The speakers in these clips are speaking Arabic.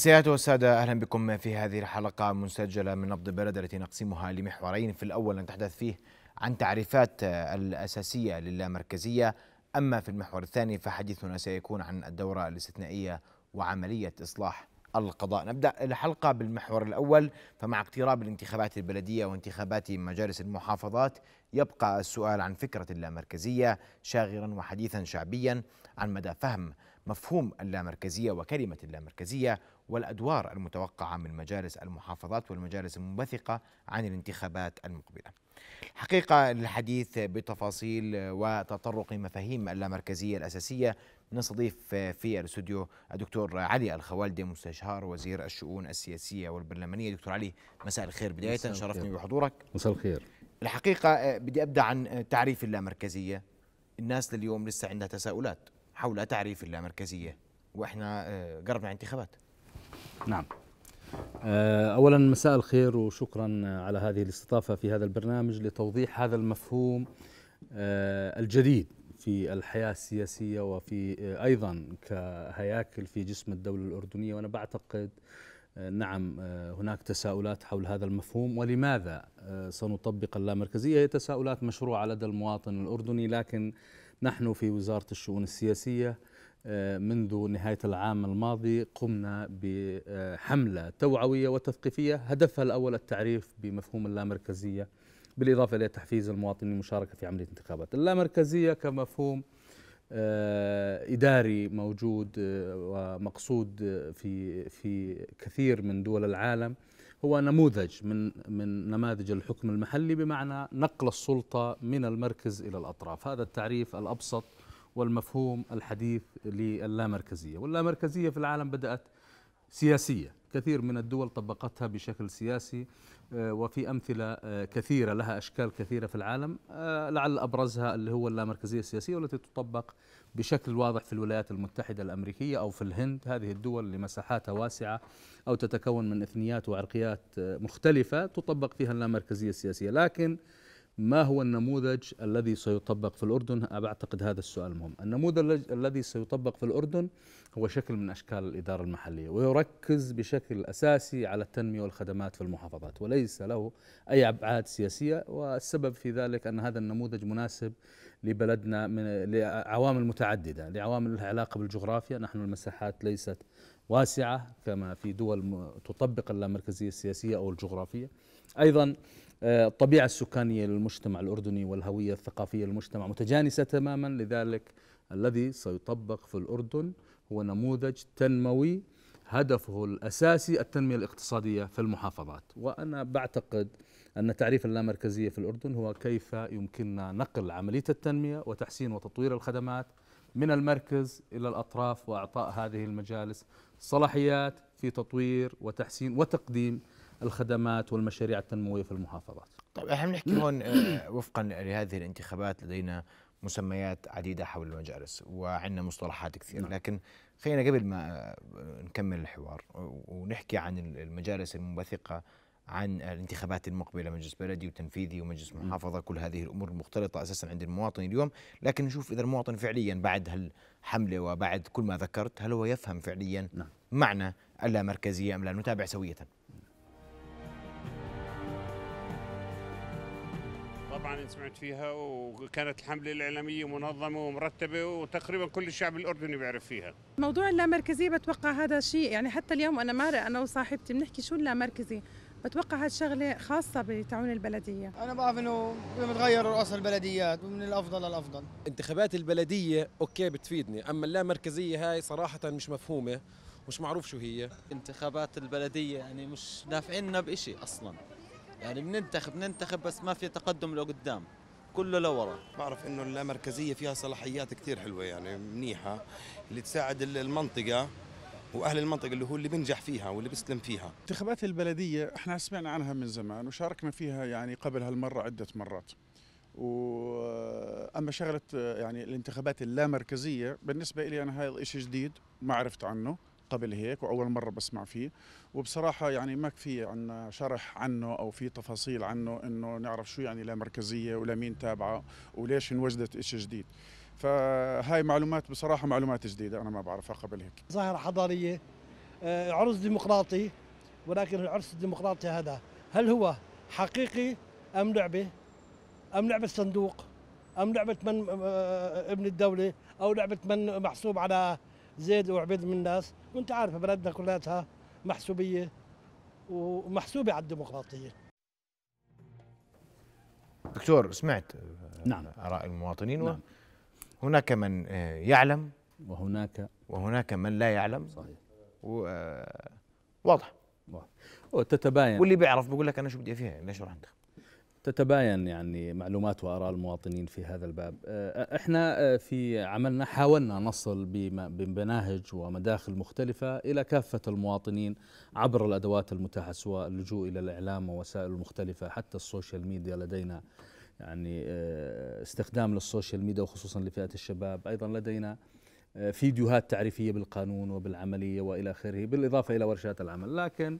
السيدات والسادة أهلا بكم في هذه الحلقة مسجلة من نبض بلد التي نقسمها لمحورين في الأول نتحدث فيه عن تعريفات الأساسية للامركزية أما في المحور الثاني فحديثنا سيكون عن الدورة الاستثنائية وعملية إصلاح القضاء نبدأ الحلقة بالمحور الأول فمع اقتراب الانتخابات البلدية وانتخابات مجالس المحافظات يبقى السؤال عن فكرة اللامركزية شاغرا وحديثا شعبيا عن مدى فهم مفهوم اللامركزية وكلمة اللامركزية والأدوار المتوقعة من مجالس المحافظات والمجالس المنبثقة عن الانتخابات المقبلة حقيقة الحديث بتفاصيل وتطرق مفاهيم اللامركزية الأساسية نستضيف في الاستوديو الدكتور علي الخوالدي مستشار وزير الشؤون السياسية والبرلمانية دكتور علي مساء الخير بداية شرفني بحضورك مساء الخير الحقيقة بدي أبدأ عن تعريف اللامركزية الناس لليوم لسه عندها تساؤلات حول تعريف اللامركزية وإحنا آه، قربنا انتخابات نعم آه، أولا مساء الخير وشكرا على هذه الاستضافة في هذا البرنامج لتوضيح هذا المفهوم آه، الجديد في الحياة السياسية وفي آه، أيضا كهياكل في جسم الدولة الأردنية وأنا بعتقد نعم هناك تساؤلات حول هذا المفهوم ولماذا سنطبق اللامركزية هي تساؤلات مشروعة لدى المواطن الأردني لكن نحن في وزارة الشؤون السياسية آه، منذ نهاية العام الماضي قمنا بحملة توعوية وتثقيفية هدفها الأول التعريف بمفهوم اللامركزية بالإضافة إلى تحفيز المواطنين للمشاركة في عملية الانتخابات اللامركزية كمفهوم آه، إداري موجود آه، ومقصود في في كثير من دول العالم هو نموذج من من نماذج الحكم المحلي بمعنى نقل السلطة من المركز إلى الأطراف هذا التعريف الأبسط والمفهوم الحديث للامركزية واللامركزية في العالم بدأت سياسية كثير من الدول طبقتها بشكل سياسي آه، وفي أمثلة آه، كثيرة لها أشكال كثيرة في العالم آه، لعل أبرزها اللي هو اللامركزية السياسية والتي تطبق بشكل واضح في الولايات المتحدة الأمريكية أو في الهند هذه الدول لمساحاتها واسعة أو تتكون من إثنيات وعرقيات مختلفة تطبق فيها اللامركزية السياسية لكن ما هو النموذج الذي سيطبق في الأردن؟ أعتقد هذا السؤال مهم النموذج الذي سيطبق في الأردن هو شكل من أشكال الإدارة المحلية ويركز بشكل أساسي على التنمية والخدمات في المحافظات وليس له أي أبعاد سياسية والسبب في ذلك أن هذا النموذج مناسب لبلدنا من لعوامل متعددة لعوامل لها علاقة بالجغرافيا نحن المساحات ليست واسعة كما في دول تطبق اللامركزية السياسية أو الجغرافية أيضا آه، الطبيعة السكانية للمجتمع الأردني والهوية الثقافية للمجتمع متجانسة تماما لذلك الذي سيطبق في الأردن هو نموذج تنموي هدفه الأساسي التنمية الاقتصادية في المحافظات وأنا بعتقد أن تعريف اللامركزية في الأردن هو كيف يمكننا نقل عملية التنمية وتحسين وتطوير الخدمات من المركز إلى الأطراف وإعطاء هذه المجالس صلاحيات في تطوير وتحسين وتقديم الخدمات والمشاريع التنمويه في المحافظات. طيب احنا بنحكي هون آه، وفقا لهذه الانتخابات لدينا مسميات عديده حول المجالس وعندنا مصطلحات كثيره نعم. لكن خلينا قبل ما آه، نكمل الحوار ونحكي عن المجالس المنبثقه عن الانتخابات المقبلة مجلس بلدي وتنفيذي ومجلس محافظة كل هذه الأمور المختلطة أساسا عند المواطن اليوم لكن نشوف إذا المواطن فعليا بعد هالحملة وبعد كل ما ذكرت هل هو يفهم فعليا نعم. معنى اللامركزية أم لا نتابع سوية طبعا سمعت فيها وكانت الحملة الإعلامية منظمة ومرتبة وتقريبا كل الشعب الأردني بيعرف فيها موضوع اللامركزية بتوقع هذا شيء يعني حتى اليوم انا مارق أنا وصاحبتي بنحكي شو اللامركزي بتوقع هالشغلة خاصة بتعاون البلدية أنا بعرف إنه لما تغير رؤساء البلديات ومن الأفضل للأفضل انتخابات البلدية أوكي بتفيدني أما اللامركزية هاي صراحة مش مفهومة مش معروف شو هي انتخابات البلدية يعني مش نافعيننا بشيء أصلاً يعني بننتخب بننتخب بس ما في تقدم لقدام كله لورا بعرف انه اللامركزيه فيها صلاحيات كثير حلوه يعني منيحه اللي تساعد المنطقه واهل المنطقه اللي هو اللي بنجح فيها واللي بيسلم فيها انتخابات البلديه احنا سمعنا عنها من زمان وشاركنا فيها يعني قبل هالمره عده مرات و اما شغله يعني الانتخابات اللامركزيه بالنسبه لي انا هذا شيء جديد ما عرفت عنه قبل هيك واول مره بسمع فيه وبصراحه يعني ما في عندنا شرح عنه او في تفاصيل عنه انه نعرف شو يعني لا مركزيه ولا مين تابعه وليش انوجدت شيء جديد فهاي معلومات بصراحه معلومات جديده انا ما بعرفها قبل هيك ظاهره حضاريه آه، عرس ديمقراطي ولكن العرس الديمقراطي هذا هل هو حقيقي ام لعبه ام لعبه صندوق ام لعبه من آه، آه، ابن الدوله او لعبه من محسوب على زيد وعبيد من الناس وانت عارف بلدنا كلها محسوبيه ومحسوبه على الديمقراطيه دكتور سمعت نعم اراء المواطنين نعم. هناك من يعلم وهناك وهناك من لا يعلم صحيح آه، واضح واضح وتتباين واللي بيعرف بيقول لك انا شو بدي فيها ليش راح انتخب تتباين يعني معلومات واراء المواطنين في هذا الباب أه، أه، احنا أه، في عملنا حاولنا نصل بمناهج ومداخل مختلفه الى كافه المواطنين عبر الادوات المتاحه سواء اللجوء الى الاعلام ووسائل المختلفه حتى السوشيال ميديا لدينا يعني استخدام للسوشيال ميديا وخصوصا لفئه الشباب ايضا لدينا فيديوهات تعريفيه بالقانون وبالعمليه والى اخره بالاضافه الى ورشات العمل لكن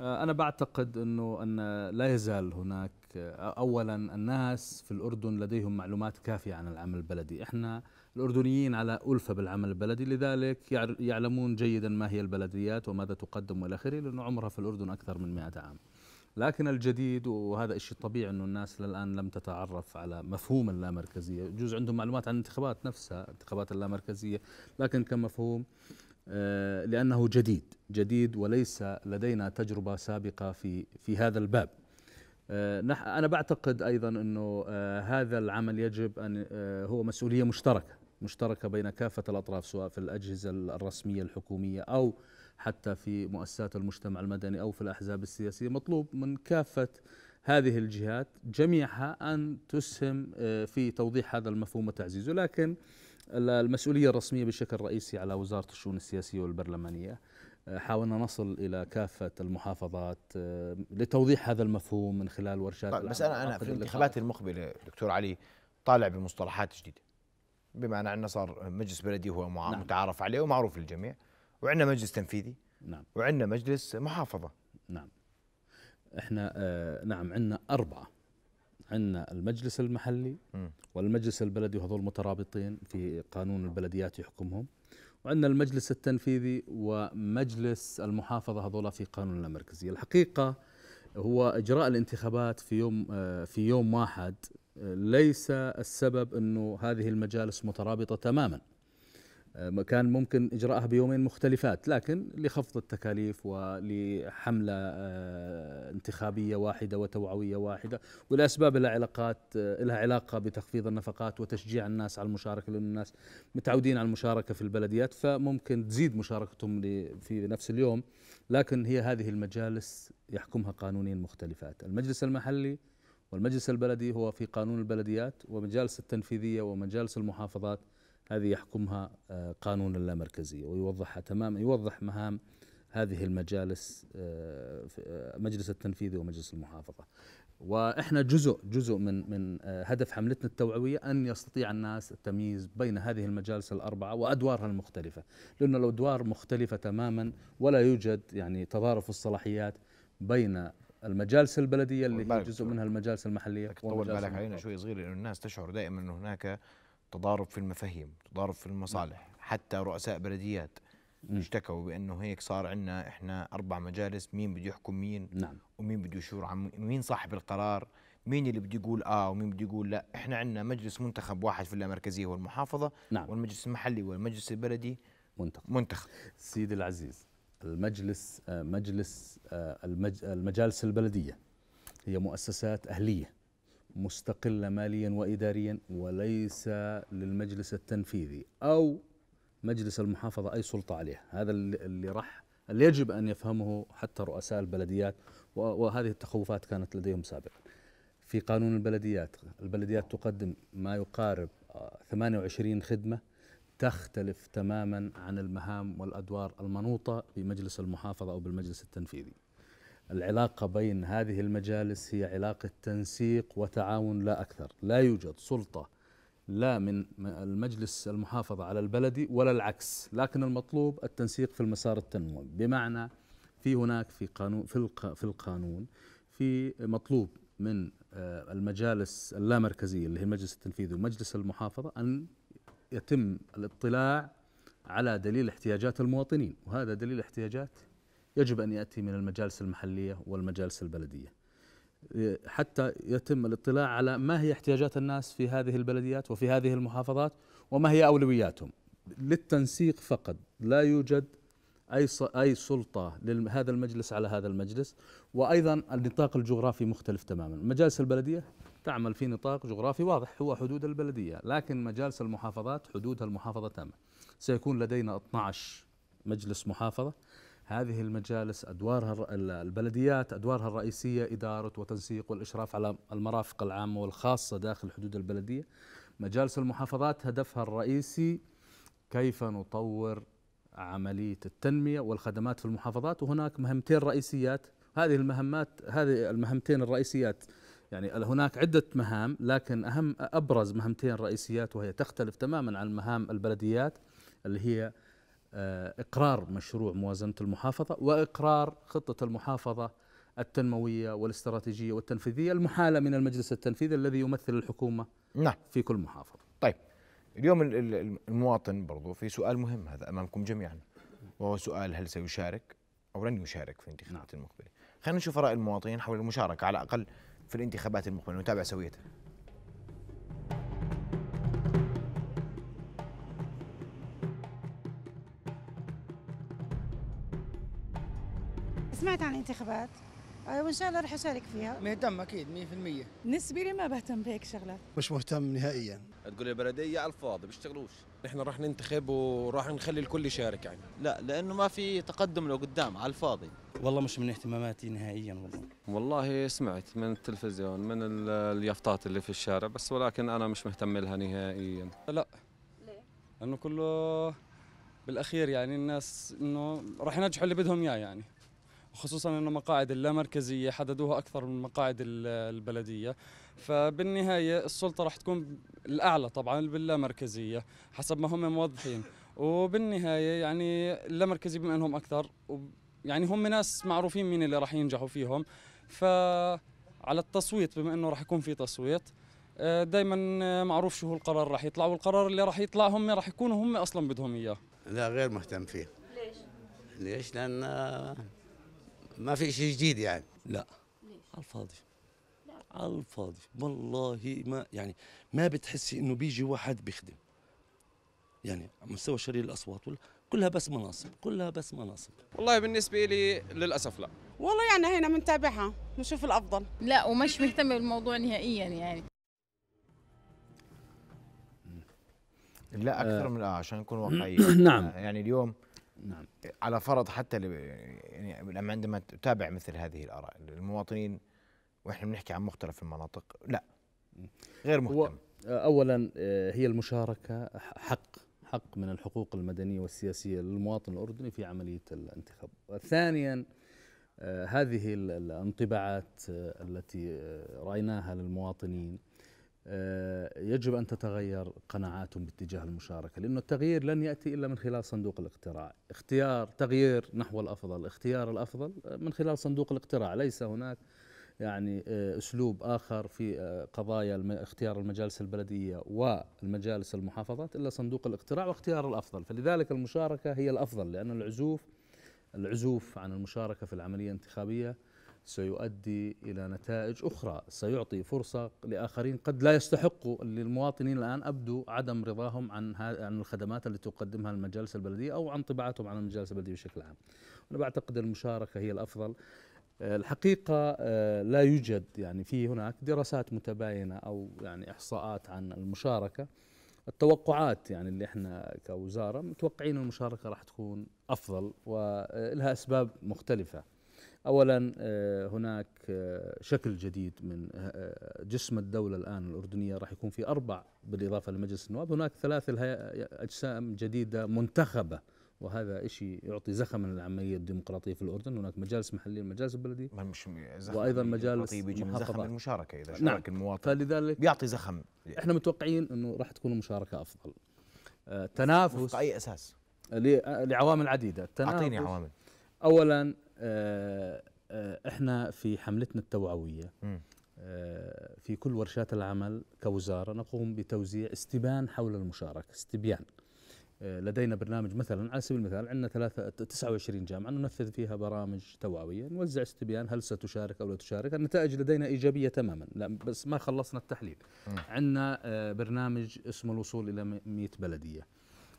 انا بعتقد انه ان لا يزال هناك أولا الناس في الأردن لديهم معلومات كافية عن العمل البلدي إحنا الأردنيين على ألفة بالعمل البلدي لذلك يعلمون جيدا ما هي البلديات وماذا تقدم وإلى آخره لأن عمرها في الأردن أكثر من 100 عام لكن الجديد وهذا الشيء طبيعي أنه الناس للآن لم تتعرف على مفهوم اللامركزية يجوز عندهم معلومات عن الانتخابات نفسها انتخابات اللامركزية لكن كمفهوم آه، لأنه جديد جديد وليس لدينا تجربة سابقة في في هذا الباب آه، انا بعتقد ايضا انه آه، هذا العمل يجب ان آه، هو مسؤوليه مشتركه مشتركه بين كافه الاطراف سواء في الاجهزه الرسميه الحكوميه او حتى في مؤسسات المجتمع المدني او في الاحزاب السياسيه مطلوب من كافه هذه الجهات جميعها ان تسهم في توضيح هذا المفهوم وتعزيزه لكن المسؤوليه الرسميه بشكل رئيسي على وزاره الشؤون السياسيه والبرلمانيه حاولنا نصل الى كافه المحافظات آه، لتوضيح هذا المفهوم من خلال ورشات طيب بس انا انا في الانتخابات المقبله دكتور علي طالع بمصطلحات جديده بمعنى انه عندنا صار مجلس بلدي هو نعم. متعارف عليه ومعروف للجميع وعندنا مجلس تنفيذي نعم وعندنا مجلس محافظه نعم احنا آه نعم عندنا اربعه عندنا المجلس المحلي م. والمجلس البلدي وهذول مترابطين في قانون البلديات يحكمهم وعندنا المجلس التنفيذي ومجلس المحافظة هذولا في قانون المركزية الحقيقة هو إجراء الانتخابات في يوم آه، في يوم واحد آه، ليس السبب أنه هذه المجالس مترابطة تماماً آه، كان ممكن اجراءها بيومين مختلفات لكن لخفض التكاليف ولحمله آه، انتخابيه واحده وتوعويه واحده ولأسباب لها علاقات آه، لها علاقه بتخفيض النفقات وتشجيع الناس على المشاركه لان الناس متعودين على المشاركه في البلديات فممكن تزيد مشاركتهم في نفس اليوم لكن هي هذه المجالس يحكمها قانونين مختلفات المجلس المحلي والمجلس البلدي هو في قانون البلديات ومجالس التنفيذيه ومجالس المحافظات هذه يحكمها آه، قانون اللامركزية ويوضحها تماما يوضح مهام هذه المجالس آه، آه، مجلس التنفيذي ومجلس المحافظة واحنا جزء جزء من من هدف حملتنا التوعويه ان يستطيع الناس التمييز بين هذه المجالس الاربعه وادوارها المختلفه، لانه الادوار مختلفه تماما ولا يوجد يعني تضارب الصلاحيات بين المجالس البلديه اللي هي جزء منها المجالس المحليه طول بالك علينا شوي صغير لأن الناس تشعر دائما ان هناك تضارب في المفاهيم تضارب في المصالح نعم. حتى رؤساء بلديات اشتكوا بانه هيك صار عندنا احنا اربع مجالس مين بده يحكم مين نعم. ومين بده يشور عن مين صاحب القرار مين اللي بده يقول اه ومين بده يقول لا احنا عندنا مجلس منتخب واحد في المركزيه والمحافظه نعم. والمجلس المحلي والمجلس البلدي منتخب منتخب سيدي العزيز المجلس آه، مجلس آه، المجالس البلديه هي مؤسسات اهليه مستقلة ماليا وإداريا وليس للمجلس التنفيذي أو مجلس المحافظة أي سلطة عليه هذا اللي راح اللي يجب أن يفهمه حتى رؤساء البلديات وهذه التخوفات كانت لديهم سابقا في قانون البلديات البلديات تقدم ما يقارب 28 آه، خدمة تختلف تماما عن المهام والأدوار المنوطة بمجلس المحافظة أو بالمجلس التنفيذي العلاقة بين هذه المجالس هي علاقة تنسيق وتعاون لا أكثر لا يوجد سلطة لا من المجلس المحافظة على البلدي ولا العكس لكن المطلوب التنسيق في المسار التنموي بمعنى في هناك في قانون في القانون في مطلوب من آه، المجالس اللامركزية اللي هي المجلس التنفيذي ومجلس المحافظة أن يتم الاطلاع على دليل احتياجات المواطنين وهذا دليل احتياجات يجب أن يأتي من المجالس المحلية والمجالس البلدية حتى يتم الاطلاع على ما هي احتياجات الناس في هذه البلديات وفي هذه المحافظات وما هي أولوياتهم للتنسيق فقط لا يوجد أي أي سلطة لهذا المجلس على هذا المجلس وأيضا النطاق الجغرافي مختلف تماما مجالس البلدية تعمل في نطاق جغرافي واضح هو حدود البلدية لكن مجالس المحافظات حدودها المحافظة تامة سيكون لدينا 12 مجلس محافظة هذه المجالس أدوارها البلديات أدوارها الرئيسية إدارة وتنسيق والإشراف على المرافق العامة والخاصة داخل حدود البلدية مجالس المحافظات هدفها الرئيسي كيف نطور عملية التنمية والخدمات في المحافظات وهناك مهمتين رئيسيات هذه المهمات هذه المهمتين الرئيسيات يعني هناك عدة مهام لكن أهم أبرز مهمتين رئيسيات وهي تختلف تماما عن مهام البلديات اللي هي آه، اقرار مشروع موازنه المحافظه واقرار خطه المحافظه التنمويه والاستراتيجيه والتنفيذيه المحاله من المجلس التنفيذي الذي يمثل الحكومه نعم في كل محافظه. طيب اليوم المواطن برضو في سؤال مهم هذا امامكم جميعا وهو سؤال هل سيشارك او لن يشارك في الانتخابات نعم. المقبله؟ خلينا نشوف راي المواطنين حول المشاركه على الاقل في الانتخابات المقبله نتابع سويتها. سمعت عن الانتخابات آه، وان شاء الله راح اشارك فيها مهتم اكيد 100% بالنسبه لي ما بهتم بهيك شغلات مش مهتم نهائيا تقول البلديه على الفاضي بيشتغلوش نحن راح ننتخب وراح نخلي الكل يشارك يعني لا لانه ما في تقدم لقدام على الفاضي والله مش من اهتماماتي نهائيا والله والله سمعت من التلفزيون من اليافطات اللي في الشارع بس ولكن انا مش مهتم لها نهائيا لا ليه لانه كله بالاخير يعني الناس انه راح ينجحوا اللي بدهم اياه يعني خصوصا أن مقاعد اللامركزية حددوها أكثر من مقاعد البلدية فبالنهاية السلطة راح تكون الأعلى طبعا باللامركزية حسب ما هم موضحين وبالنهاية يعني اللامركزي بما أنهم أكثر يعني هم ناس معروفين مين اللي راح ينجحوا فيهم فعلى التصويت بما أنه راح يكون في تصويت آه، دائما معروف شو هو القرار راح يطلع والقرار اللي راح يطلع هم راح يكونوا هم اصلا بدهم اياه لا غير مهتم فيه ليش ليش لان ما في شيء جديد يعني لا ليش؟ على الفاضي على الفاضي والله ما يعني ما بتحسي انه بيجي واحد بيخدم يعني مستوى شرير الاصوات ولا كلها بس مناصب كلها بس مناصب والله بالنسبه لي للاسف لا والله يعني هنا بنتابعها نشوف الافضل لا ومش مهتم بالموضوع نهائيا يعني لا اكثر آه. من آه عشان نكون واقعيين نعم يعني اليوم نعم على فرض حتى يعني لما عندما تتابع مثل هذه الاراء المواطنين واحنا بنحكي عن مختلف المناطق لا غير مهتم اولا آه، هي المشاركه حق حق من الحقوق المدنيه والسياسيه للمواطن الاردني في عمليه الانتخاب ثانيا آه، هذه الانطباعات آه، التي رايناها للمواطنين آه، يجب أن تتغير قناعاتهم باتجاه المشاركة لأن التغيير لن يأتي إلا من خلال صندوق الاقتراع اختيار تغيير نحو الأفضل اختيار الأفضل من خلال صندوق الاقتراع ليس هناك يعني آه، أسلوب آخر في آه، قضايا اختيار المجالس البلدية والمجالس المحافظات إلا صندوق الاقتراع واختيار الأفضل فلذلك المشاركة هي الأفضل لأن العزوف العزوف عن المشاركة في العملية الانتخابية سيؤدي إلى نتائج أخرى سيعطي فرصة لآخرين قد لا يستحقوا للمواطنين الآن ابدوا عدم رضاهم عن عن الخدمات التي تقدمها المجالس البلدية أو عن طباعتهم عن المجالس البلدية بشكل عام أنا بعتقد المشاركة هي الأفضل آه، الحقيقة آه، لا يوجد يعني في هناك دراسات متباينة أو يعني إحصاءات عن المشاركة التوقعات يعني اللي احنا كوزاره متوقعين المشاركه راح تكون افضل ولها آه، اسباب مختلفه اولا آه، هناك آه، شكل جديد من آه، جسم الدوله الان الاردنيه راح يكون في اربع بالاضافه لمجلس النواب هناك ثلاث اجسام جديده منتخبه وهذا شيء يعطي زخم للعمليه الديمقراطيه في الاردن، هناك مجالس محليه المجالس البلدي مش زخم وايضا مجالس بيجي زخم المشاركه اذا نعم. شارك نعم المواطن فلذلك بيعطي زخم يعني احنا متوقعين انه راح تكون المشاركه افضل. تنافس اي اساس؟ لعوامل عديده، التنافس اعطيني عوامل اولا آه، آه، احنا في حملتنا التوعويه آه، في كل ورشات العمل كوزاره نقوم بتوزيع استبان حول المشاركه استبيان لدينا برنامج مثلا على سبيل المثال عندنا 29 جامعه ننفذ فيها برامج توعويه نوزع استبيان هل ستشارك او لا تشارك النتائج لدينا ايجابيه تماما لا بس ما خلصنا التحليل عندنا برنامج اسمه الوصول الى 100 بلديه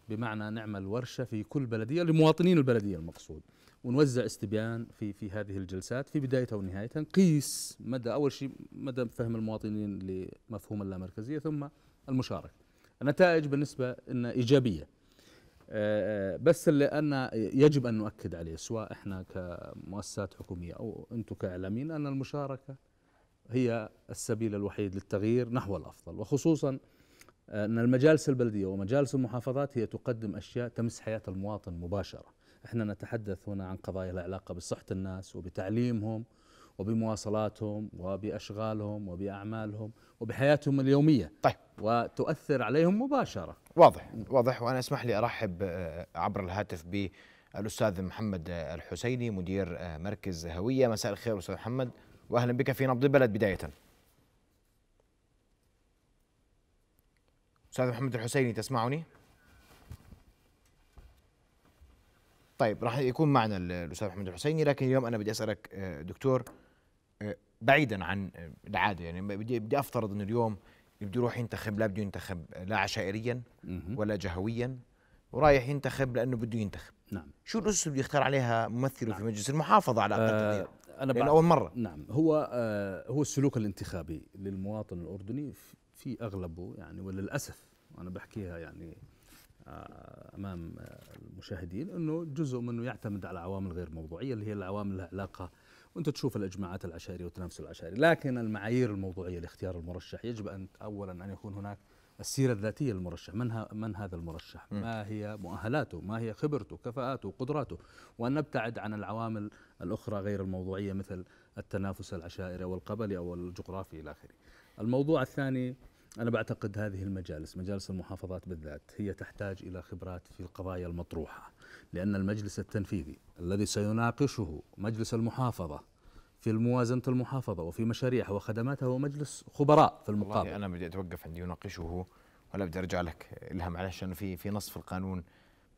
بمعنى نعمل ورشه في كل بلديه لمواطنين البلديه المقصود ونوزع استبيان في في هذه الجلسات في بدايتها ونهايتها نقيس مدى اول شيء مدى فهم المواطنين لمفهوم اللامركزيه ثم المشاركه. النتائج بالنسبه لنا ايجابيه. آه، آه، بس اللي انا يجب ان نؤكد عليه سواء احنا كمؤسسات حكوميه او انتم كاعلاميين ان المشاركه هي السبيل الوحيد للتغيير نحو الافضل وخصوصا آه، ان المجالس البلديه ومجالس المحافظات هي تقدم اشياء تمس حياه المواطن مباشره. احنا نتحدث هنا عن قضايا لها علاقه بصحه الناس وبتعليمهم وبمواصلاتهم وباشغالهم وباعمالهم وبحياتهم اليوميه طيب وتؤثر عليهم مباشره واضح واضح وانا اسمح لي ارحب آه، عبر الهاتف بالاستاذ محمد آه، الحسيني مدير آه، مركز هويه مساء الخير استاذ محمد واهلا بك في نبض البلد بدايه استاذ محمد الحسيني تسمعني طيب راح يكون معنا الاستاذ محمد الحسيني لكن اليوم انا بدي اسالك آه، دكتور آه، بعيدا عن آه، العاده يعني بدي بدي افترض انه اليوم اللي بده يروح ينتخب لا بده ينتخب لا عشائريا ولا جهويا ورايح ينتخب لانه بده ينتخب نعم شو الاسس اللي يختار عليها ممثله نعم. في مجلس المحافظه على اقل تقدير أه انا اول مره نعم هو آه هو السلوك الانتخابي للمواطن الاردني في اغلبه يعني وللاسف انا بحكيها يعني آه، امام المشاهدين انه جزء منه يعتمد على عوامل غير موضوعيه اللي هي العوامل لها علاقه وانت تشوف الاجماعات العشائريه والتنافس العشائري، لكن المعايير الموضوعيه لاختيار المرشح يجب ان اولا ان يكون هناك السيره الذاتيه للمرشح، من من هذا المرشح؟ ما هي مؤهلاته؟ ما هي خبرته؟ كفاءاته؟ قدراته؟ وان نبتعد عن العوامل الاخرى غير الموضوعيه مثل التنافس العشائري او القبلي او الجغرافي الى اخره. الموضوع الثاني أنا بعتقد هذه المجالس مجالس المحافظات بالذات هي تحتاج إلى خبرات في القضايا المطروحة لأن المجلس التنفيذي الذي سيناقشه مجلس المحافظة في الموازنة المحافظة وفي مشاريعها وخدماتها هو مجلس خبراء في المقابل أنا بدي أتوقف عندي يناقشه ولا بدي أرجع لك إلهام معلش لأنه في في نص في القانون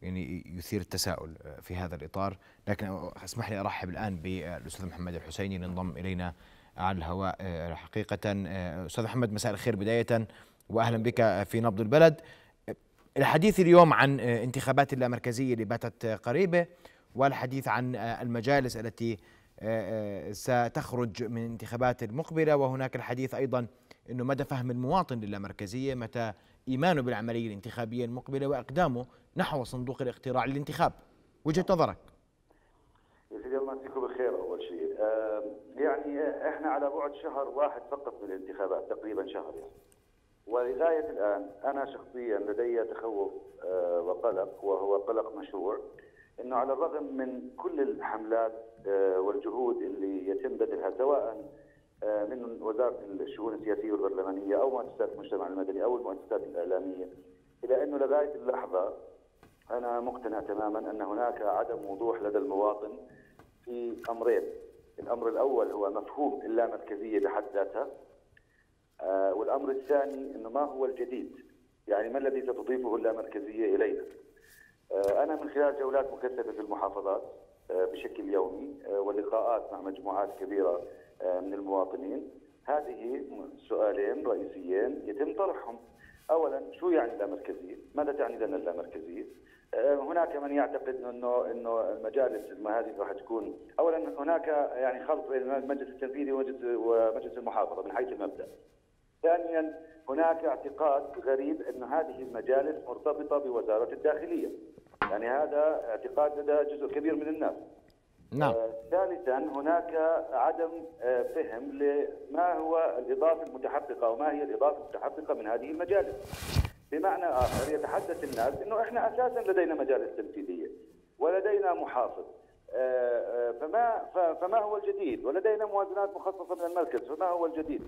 يعني يثير التساؤل في هذا الإطار لكن اسمح لي أرحب الآن بالأستاذ محمد الحسيني اللي انضم إلينا على الهواء آه، حقيقة آه، أستاذ أحمد مساء الخير بداية وأهلا بك آه، في نبض البلد الحديث اليوم عن انتخابات اللامركزية اللي باتت قريبة والحديث عن المجالس التي ستخرج من انتخابات المقبلة وهناك الحديث أيضا أنه مدى فهم المواطن للامركزية متى إيمانه بالعملية الانتخابية المقبلة وأقدامه نحو صندوق الاقتراع للانتخاب وجهة نظرك مساكم بالخير اول شيء يعني احنا على بعد شهر واحد فقط من الانتخابات تقريبا شهر يعني ولغايه الان انا شخصيا لدي تخوف آه، وقلق وهو قلق مشروع انه على الرغم من كل الحملات آه، والجهود اللي يتم بذلها سواء آه، من وزاره الشؤون السياسيه والبرلمانيه او مؤسسات المجتمع المدني او المؤسسات الاعلاميه الى انه لغايه اللحظه انا مقتنع تماما ان هناك عدم وضوح لدى المواطن في امرين الامر الاول هو مفهوم اللامركزيه بحد ذاتها آه، والامر الثاني انه ما هو الجديد يعني ما الذي ستضيفه اللامركزيه الينا آه، انا من خلال جولات مكثفه في المحافظات آه، بشكل يومي ولقاءات مع مجموعات كبيره من المواطنين هذه سؤالين رئيسيين يتم طرحهم اولا شو يعني اللامركزيه؟ ماذا تعني لنا اللامركزيه؟ آه، هناك من يعتقد انه انه المجالس هذه راح تكون اولا هناك يعني خلط بين المجلس التنفيذي ومجلس المحافظه من حيث المبدا. ثانيا هناك اعتقاد غريب ان هذه المجالس مرتبطه بوزاره الداخليه. يعني هذا اعتقاد لدى جزء كبير من الناس. نعم. آه ثالثا هناك عدم آه فهم لما هو الاضافه المتحققه وما هي الاضافه المتحققه من هذه المجالس. بمعنى اخر يتحدث الناس انه احنا اساسا لدينا مجالس تنفيذيه ولدينا محافظ آه، آه، فما فما هو الجديد؟ ولدينا موازنات مخصصه من المركز فما هو الجديد؟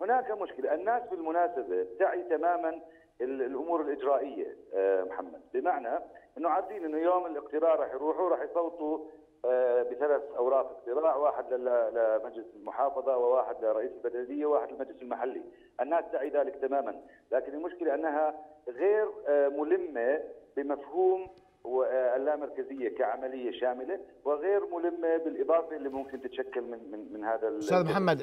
هناك مشكله، الناس بالمناسبه تعي تماما الامور الاجرائيه آه، محمد، بمعنى انه عارفين انه يوم الاقتراع راح يروحوا راح يصوتوا آه، بثلاث اوراق اقتراع واحد لمجلس المحافظه وواحد لرئيس البلديه وواحد للمجلس المحلي، الناس تعي ذلك تماما، لكن المشكله انها غير آه، ملمه بمفهوم آه، اللامركزيه كعمليه شامله وغير ملمه بالاضافه اللي ممكن تتشكل من من, من هذا استاذ محمد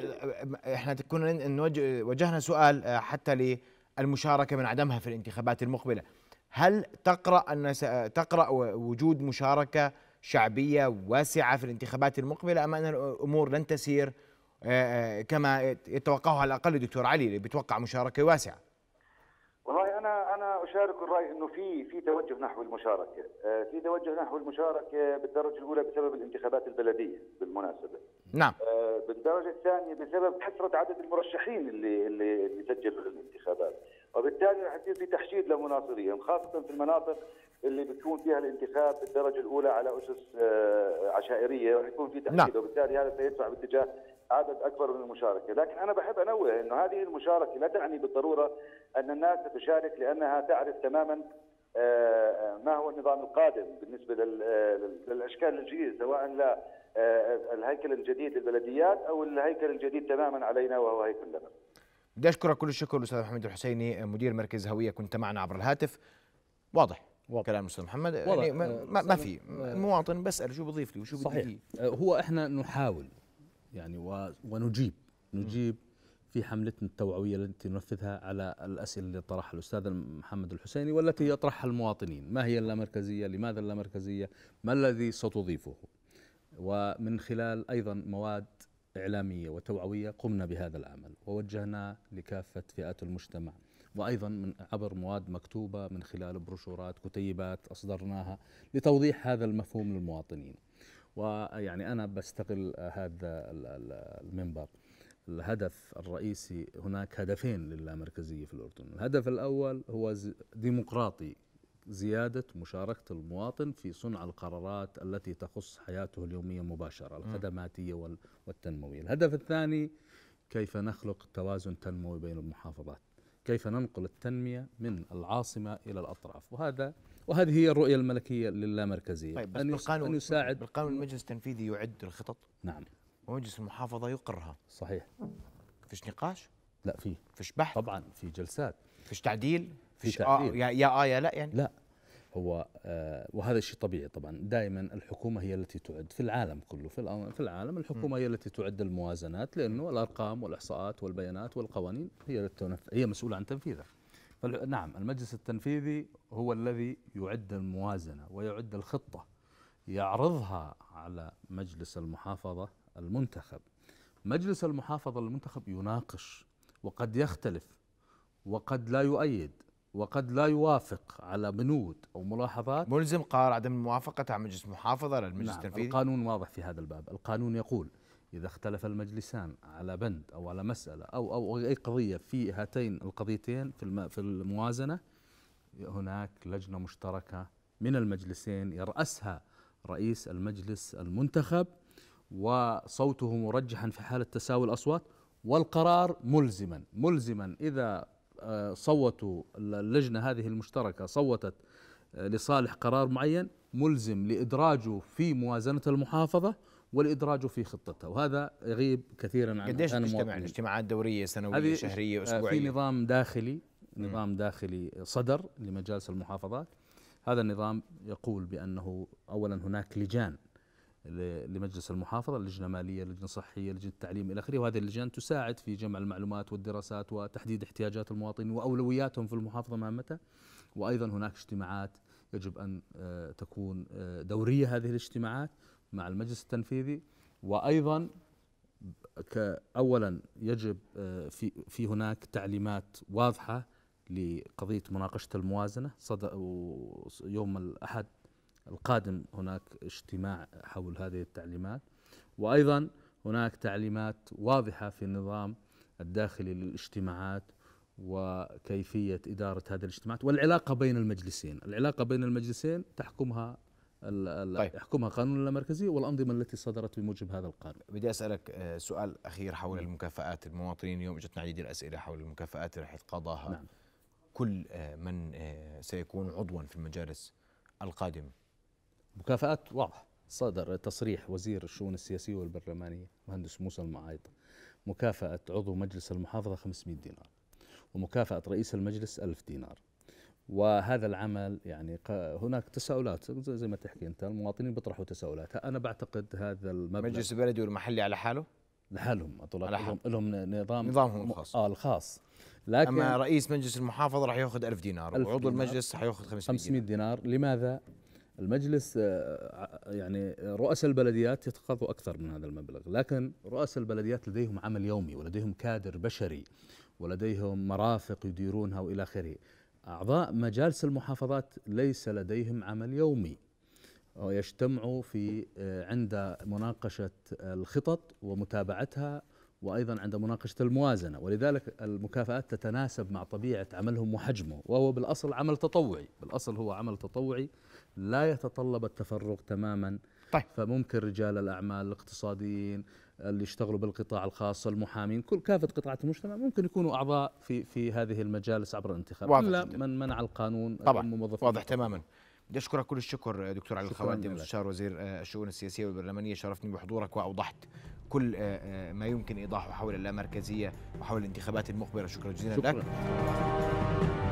احنا كنا وجهنا سؤال حتى للمشاركه من عدمها في الانتخابات المقبله، هل تقرا ان تقرا وجود مشاركه شعبيه واسعه في الانتخابات المقبله ام ان الامور لن تسير آه، آه، كما يتوقعها على الاقل الدكتور علي اللي بيتوقع مشاركه واسعه؟ والله انا انا اشارك الراي انه في في توجه نحو المشاركه، آه، في توجه نحو المشاركه بالدرجه الاولى بسبب الانتخابات البلديه بالمناسبه. نعم. بالدرجه الثانيه بسبب كثره عدد المرشحين اللي اللي, اللي سجلوا للانتخابات، وبالتالي رح يصير في تحشيد لمناصريهم خاصه في المناطق اللي بتكون فيها الانتخاب بالدرجه الاولى على اسس آه، عشائريه راح يكون في تحديد نعم. وبالتالي هذا سيدفع باتجاه عدد اكبر من المشاركه، لكن انا بحب انوه انه هذه المشاركه لا تعني بالضروره ان الناس ستشارك لانها تعرف تماما آه، ما هو النظام القادم بالنسبه آه، للاشكال الجديده سواء لا الهيكل الجديد للبلديات او الهيكل الجديد تماما علينا وهو هيكل لنا. بدي اشكرك كل الشكر الاستاذ محمد الحسيني مدير مركز هويه كنت معنا عبر الهاتف واضح واضح. كلام الاستاذ محمد يعني آه، ما, ما في آه. مواطن بسال شو بضيف لي وشو بدي آه، هو احنا نحاول يعني ونجيب نجيب في حملتنا التوعويه التي ننفذها على الاسئله اللي طرحها الاستاذ محمد الحسيني والتي يطرحها المواطنين، ما هي اللامركزيه؟ لماذا اللامركزيه؟ ما الذي ستضيفه؟ ومن خلال ايضا مواد اعلاميه وتوعويه قمنا بهذا العمل ووجهناه لكافه فئات المجتمع وأيضا من عبر مواد مكتوبة من خلال بروشورات كتيبات أصدرناها لتوضيح هذا المفهوم للمواطنين ويعني أنا بستغل هذا المنبر الهدف الرئيسي هناك هدفين للامركزية في الأردن الهدف الأول هو ديمقراطي زيادة مشاركة المواطن في صنع القرارات التي تخص حياته اليومية مباشرة الخدماتية والتنموية الهدف الثاني كيف نخلق توازن تنموي بين المحافظات كيف ننقل التنمية من العاصمة إلى الأطراف وهذا وهذه هي الرؤية الملكية للامركزية طيب بس أن بالقانون أن يساعد بالقانون المجلس التنفيذي يعد الخطط نعم ومجلس المحافظة يقرها صحيح فيش نقاش؟ لا فيه فيش بحث طبعا في جلسات فيش تعديل؟ فيش في آه، تعديل آه يا آه يا لا يعني لا هو آه، وهذا شيء طبيعي طبعا دائما الحكومه هي التي تعد في العالم كله في في العالم الحكومه هي التي تعد الموازنات لانه الارقام والاحصاءات والبيانات والقوانين هي هي مسؤوله عن تنفيذها نعم المجلس التنفيذي هو الذي يعد الموازنه ويعد الخطه يعرضها على مجلس المحافظه المنتخب مجلس المحافظه المنتخب يناقش وقد يختلف وقد لا يؤيد وقد لا يوافق على بنود او ملاحظات ملزم قرار عدم الموافقه على مجلس محافظه للمجلس نعم التنفيذي القانون واضح في هذا الباب، القانون يقول اذا اختلف المجلسان على بند او على مساله او او اي قضيه في هاتين القضيتين في في الموازنه هناك لجنه مشتركه من المجلسين يرأسها رئيس المجلس المنتخب وصوته مرجحا في حاله تساوي الاصوات والقرار ملزما ملزما اذا صوتوا اللجنة هذه المشتركة صوتت لصالح قرار معين ملزم لإدراجه في موازنة المحافظة والادراجه في خطتها وهذا يغيب كثيرا عن قديش تجتمع الاجتماعات دوريه سنويه شهريه اسبوعيه في نظام داخلي نظام داخلي صدر لمجالس المحافظات هذا النظام يقول بانه اولا هناك لجان لمجلس المحافظه، لجنه ماليه، لجنه صحيه، لجنه تعليم الى اخره، وهذه اللجان تساعد في جمع المعلومات والدراسات وتحديد احتياجات المواطنين واولوياتهم في المحافظه مهمتها، وايضا هناك اجتماعات يجب ان آه، تكون آه، دوريه هذه الاجتماعات مع المجلس التنفيذي وايضا اولا يجب آه، في في هناك تعليمات واضحه لقضيه مناقشه الموازنه صدر يوم الاحد القادم هناك اجتماع حول هذه التعليمات وايضا هناك تعليمات واضحه في النظام الداخلي للاجتماعات وكيفيه اداره هذه الاجتماعات والعلاقه بين المجلسين، العلاقه بين المجلسين تحكمها طيب. يحكمها قانون المركزي والأنظمة التي صدرت بموجب هذا القانون بدي أسألك آه، سؤال أخير حول المكافآت المواطنين اليوم اجتنا عديد الأسئلة حول المكافآت اللي رح يتقاضاها نعم. كل آه، من آه، سيكون عضوا في المجالس القادم مكافآت واضحة صدر تصريح وزير الشؤون السياسية والبرلمانية مهندس موسى المعايط مكافأة عضو مجلس المحافظة 500 دينار ومكافأة رئيس المجلس 1000 دينار وهذا العمل يعني هناك تساؤلات زي ما تحكي انت المواطنين بيطرحوا تساؤلات انا بعتقد هذا المبلغ مجلس البلدي والمحلي على حاله لحالهم لهم لهم نظام نظامهم الخاص اه الخاص لكن اما رئيس مجلس المحافظه راح ياخذ 1000 دينار وعضو المجلس راح ياخذ 500 500 دينار. دينار لماذا المجلس آه، آه، يعني رؤساء البلديات يتقاضوا أكثر من هذا المبلغ لكن رؤساء البلديات لديهم عمل يومي ولديهم كادر بشري ولديهم مرافق يديرونها وإلى آخره أعضاء مجالس المحافظات ليس لديهم عمل يومي آه، يجتمعوا في عند مناقشة الخطط ومتابعتها وأيضا عند مناقشة الموازنة ولذلك المكافآت تتناسب مع طبيعة عملهم وحجمه وهو بالأصل عمل تطوعي بالأصل هو عمل تطوعي لا يتطلب التفرغ تماما طيب. فممكن رجال الاعمال الاقتصاديين اللي يشتغلوا بالقطاع الخاص المحامين كل كافه قطاعات المجتمع ممكن يكونوا اعضاء في في هذه المجالس عبر الانتخاب واضح الا جدا. من منع القانون طبعا واضح تماما بدي اشكرك كل الشكر دكتور علي الخوادي مستشار وزير آه، الشؤون السياسيه والبرلمانيه شرفتني بحضورك واوضحت كل آه، آه، ما يمكن ايضاحه حول اللامركزيه وحول الانتخابات المقبله شكرا جزيلا شكرا. لك